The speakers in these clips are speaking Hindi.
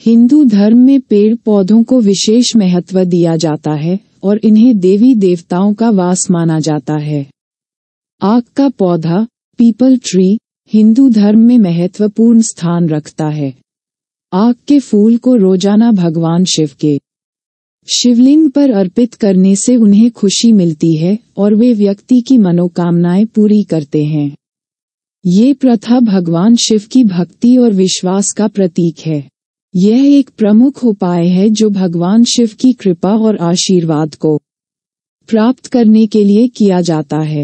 हिंदू धर्म में पेड़ पौधों को विशेष महत्व दिया जाता है और इन्हें देवी देवताओं का वास माना जाता है आग का पौधा पीपल ट्री हिंदू धर्म में महत्वपूर्ण स्थान रखता है आग के फूल को रोजाना भगवान शिव के शिवलिंग पर अर्पित करने से उन्हें खुशी मिलती है और वे व्यक्ति की मनोकामनाएं पूरी करते हैं ये प्रथा भगवान शिव की भक्ति और विश्वास का प्रतीक है यह एक प्रमुख उपाय है जो भगवान शिव की कृपा और आशीर्वाद को प्राप्त करने के लिए किया जाता है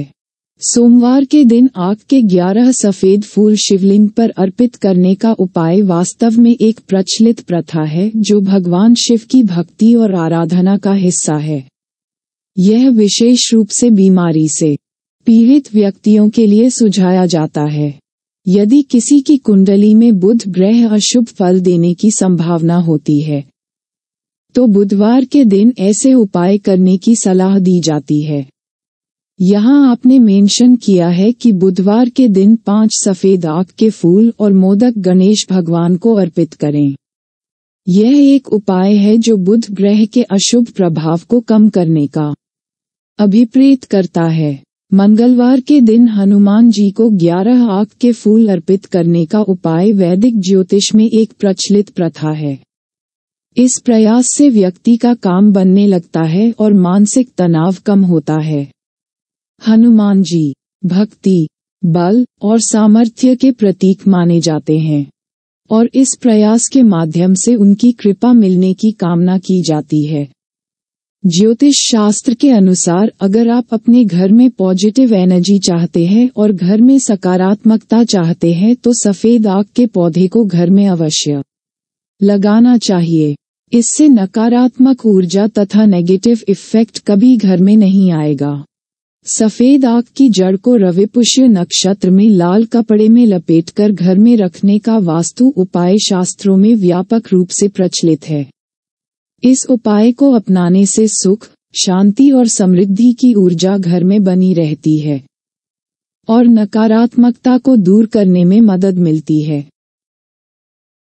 सोमवार के दिन आग के 11 सफेद फूल शिवलिंग पर अर्पित करने का उपाय वास्तव में एक प्रचलित प्रथा है जो भगवान शिव की भक्ति और आराधना का हिस्सा है यह विशेष रूप से बीमारी से पीड़ित व्यक्तियों के लिए सुझाया जाता है यदि किसी की कुंडली में बुध ग्रह अशुभ फल देने की संभावना होती है तो बुधवार के दिन ऐसे उपाय करने की सलाह दी जाती है यहाँ आपने मेंशन किया है कि बुधवार के दिन पांच सफेद आग के फूल और मोदक गणेश भगवान को अर्पित करें यह एक उपाय है जो बुध ग्रह के अशुभ प्रभाव को कम करने का अभिप्रेत करता है मंगलवार के दिन हनुमान जी को ग्यारह आग के फूल अर्पित करने का उपाय वैदिक ज्योतिष में एक प्रचलित प्रथा है इस प्रयास से व्यक्ति का काम बनने लगता है और मानसिक तनाव कम होता है हनुमान जी भक्ति बल और सामर्थ्य के प्रतीक माने जाते हैं और इस प्रयास के माध्यम से उनकी कृपा मिलने की कामना की जाती है ज्योतिष शास्त्र के अनुसार अगर आप अपने घर में पॉजिटिव एनर्जी चाहते हैं और घर में सकारात्मकता चाहते हैं तो सफेद आग के पौधे को घर में अवश्य लगाना चाहिए इससे नकारात्मक ऊर्जा तथा नेगेटिव इफेक्ट कभी घर में नहीं आएगा सफेद आग की जड़ को रविपुष्य नक्षत्र में लाल कपड़े में लपेटकर घर में रखने का वास्तु उपाय शास्त्रों में व्यापक रूप से प्रचलित है इस उपाय को अपनाने से सुख शांति और समृद्धि की ऊर्जा घर में बनी रहती है और नकारात्मकता को दूर करने में मदद मिलती है